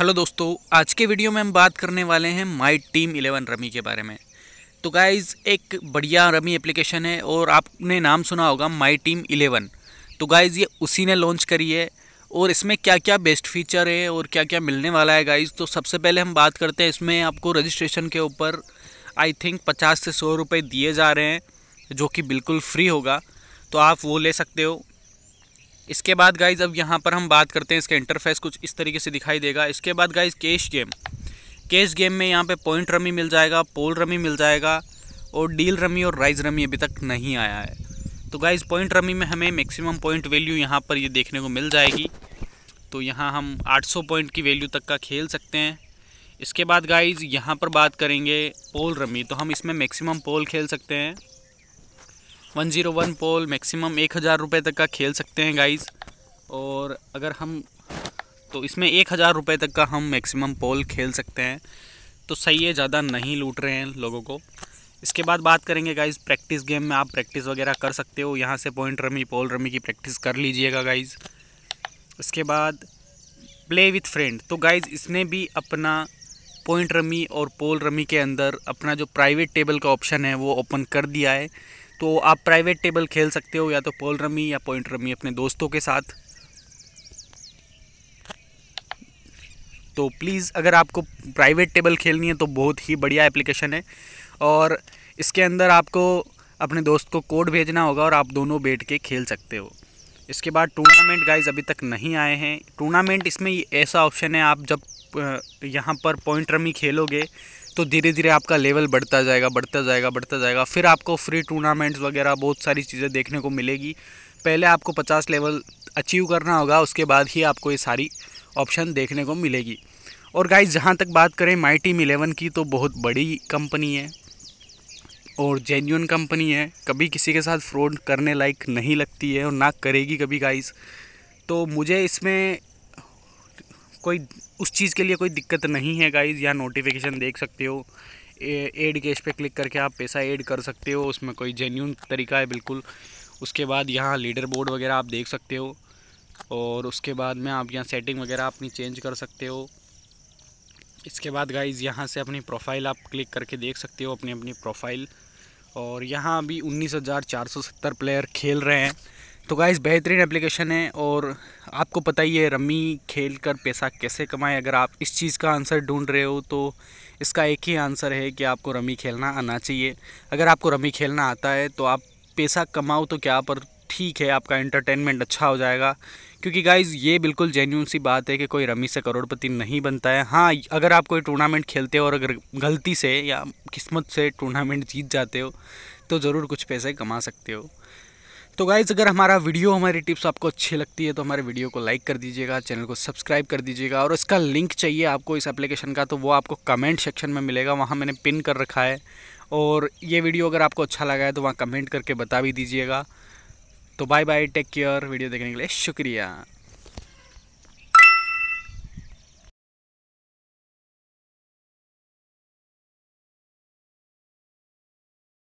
hello दोस्तों आज के वीडियो में हम बात करने वाले हैं माई टीम इलेवन रमी के बारे में तो गाइज़ एक बढ़िया रमी एप्लीकेशन है और आपने नाम सुना होगा माई टीम इलेवन तो गाइज़ ये उसी ने लॉन्च करी है और इसमें क्या क्या बेस्ट फीचर है और क्या क्या मिलने वाला है गाइज़ तो सबसे पहले हम बात करते हैं इसमें आपको रजिस्ट्रेशन के ऊपर आई थिंक पचास से सौ रुपये दिए जा रहे हैं जो कि बिल्कुल फ्री होगा तो आप वो ले सकते हो इसके बाद गाइज अब यहाँ पर हम बात करते हैं इसका इंटरफेस कुछ इस तरीके से दिखाई देगा इसके बाद guys cash game cash game में यहाँ पे पॉइंट रमी मिल जाएगा पोल रमी मिल जाएगा और डील रमी और राइज रमी अभी तक नहीं आया है तो गाइज पॉइंट रमी में हमें मैक्सिमम पॉइंट वैल्यू यहाँ पर ये यह देखने को मिल जाएगी तो यहाँ हम 800 पॉइंट की वैल्यू तक का खेल सकते हैं इसके बाद गाइज यहाँ पर बात करेंगे पोल रमी तो हम इसमें मैक्सिमम पोल खेल सकते हैं one zero one pool maximum एक हज़ार रुपये तक का खेल सकते हैं गाइस और अगर हम तो इसमें एक हज़ार रुपये तक का हम मैक्सिमम पोल खेल सकते हैं तो सही है ज़्यादा नहीं लूट रहे हैं लोगों को इसके बाद बात करेंगे गाइस प्रैक्टिस गेम में आप प्रैक्टिस वगैरह कर सकते हो यहाँ से पॉइंट रमी पोल रमी की प्रैक्टिस कर लीजिएगा गाइज़ इसके बाद प्ले विथ फ्रेंड तो गाइज इसने भी अपना पॉइंट रमी और पोल रमी के अंदर अपना जो प्राइवेट टेबल का ऑप्शन है वो ओपन कर दिया है तो आप प्राइवेट टेबल खेल सकते हो या तो पोल रमी या पॉइंट रमी अपने दोस्तों के साथ तो प्लीज़ अगर आपको प्राइवेट टेबल खेलनी है तो बहुत ही बढ़िया एप्लीकेशन है और इसके अंदर आपको अपने दोस्त को कोड भेजना होगा और आप दोनों बैठ के खेल सकते हो इसके बाद टूर्नामेंट गाइज अभी तक नहीं आए हैं टूर्नामेंट इसमें ऐसा ऑप्शन है आप जब यहाँ पर पॉइंट रमी खेलोगे तो धीरे धीरे आपका लेवल बढ़ता जाएगा बढ़ता जाएगा बढ़ता जाएगा फिर आपको फ्री टूर्नामेंट्स वगैरह बहुत सारी चीज़ें देखने को मिलेगी पहले आपको पचास लेवल अचीव करना होगा उसके बाद ही आपको ये सारी ऑप्शन देखने को मिलेगी और गाइज जहाँ तक बात करें माई टीम इलेवन की तो बहुत बड़ी कंपनी है और जेन्यून कंपनी है कभी किसी के साथ फ्रॉड करने लायक नहीं लगती है और ना करेगी कभी गाइज तो मुझे इसमें कोई उस चीज़ के लिए कोई दिक्कत नहीं है गाइज़ यहाँ नोटिफिकेशन देख सकते हो एड कैश पे क्लिक करके आप पैसा ऐड कर सकते हो उसमें कोई जेन्यून तरीका है बिल्कुल उसके बाद यहाँ लीडर बोर्ड वगैरह आप देख सकते हो और उसके बाद में आप यहाँ सेटिंग वगैरह अपनी चेंज कर सकते हो इसके बाद गाइज़ यहाँ से अपनी प्रोफाइल आप क्लिक करके देख सकते हो अपनी अपनी प्रोफाइल और यहाँ अभी उन्नीस हज़ार चार सौ सत्तर प्लेयर खेल रहे हैं तो गाइज़ बेहतरीन एप्लीकेशन है और आपको पता ही है रमी खेल कर पैसा कैसे कमाएं अगर आप इस चीज़ का आंसर ढूंढ रहे हो तो इसका एक ही आंसर है कि आपको रमी खेलना आना चाहिए अगर आपको रमी खेलना आता है तो आप पैसा कमाओ तो क्या पर ठीक है आपका एंटरटेनमेंट अच्छा हो जाएगा क्योंकि गाइज ये बिल्कुल जेन्यून सी बात है कि कोई रमी से करोड़पति नहीं बनता है हाँ अगर आप कोई टूर्नामेंट खेलते हो और अगर गलती से या किस्मत से टूर्नामेंट जीत जाते हो तो ज़रूर कुछ पैसे कमा सकते हो तो गाइज़ अगर हमारा वीडियो हमारी टिप्स आपको अच्छी लगती है तो हमारे वीडियो को लाइक कर दीजिएगा चैनल को सब्सक्राइब कर दीजिएगा और इसका लिंक चाहिए आपको इस एप्लीकेशन का तो वो आपको कमेंट सेक्शन में मिलेगा वहाँ मैंने पिन कर रखा है और ये वीडियो अगर आपको अच्छा लगा है तो वहाँ कमेंट करके बता भी दीजिएगा तो bye bye take care video देखने के लिए शुक्रिया